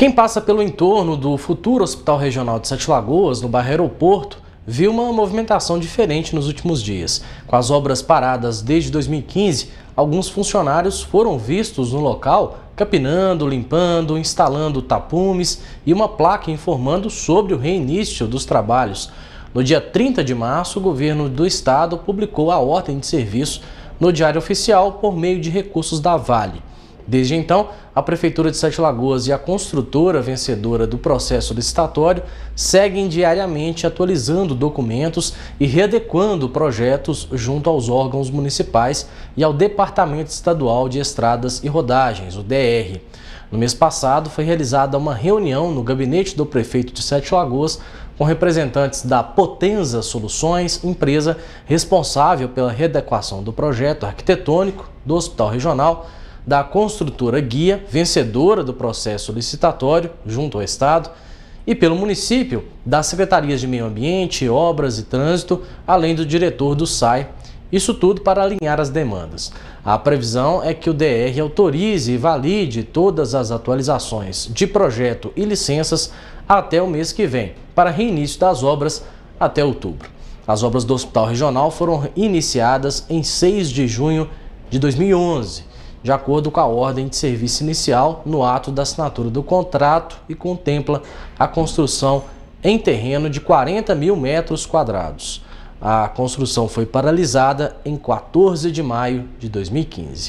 Quem passa pelo entorno do futuro Hospital Regional de Sete Lagoas, no bairro Aeroporto, viu uma movimentação diferente nos últimos dias. Com as obras paradas desde 2015, alguns funcionários foram vistos no local capinando, limpando, instalando tapumes e uma placa informando sobre o reinício dos trabalhos. No dia 30 de março, o governo do estado publicou a ordem de serviço no Diário Oficial por meio de recursos da Vale. Desde então, a Prefeitura de Sete Lagoas e a construtora vencedora do processo licitatório seguem diariamente atualizando documentos e readequando projetos junto aos órgãos municipais e ao Departamento Estadual de Estradas e Rodagens, o DR. No mês passado, foi realizada uma reunião no gabinete do prefeito de Sete Lagoas com representantes da Potenza Soluções, empresa responsável pela readequação do projeto arquitetônico do Hospital Regional, da construtora guia, vencedora do processo licitatório junto ao Estado, e pelo município, das secretarias de Meio Ambiente, Obras e Trânsito, além do diretor do SAI. Isso tudo para alinhar as demandas. A previsão é que o DR autorize e valide todas as atualizações de projeto e licenças até o mês que vem, para reinício das obras até outubro. As obras do Hospital Regional foram iniciadas em 6 de junho de 2011 de acordo com a ordem de serviço inicial no ato da assinatura do contrato e contempla a construção em terreno de 40 mil metros quadrados. A construção foi paralisada em 14 de maio de 2015.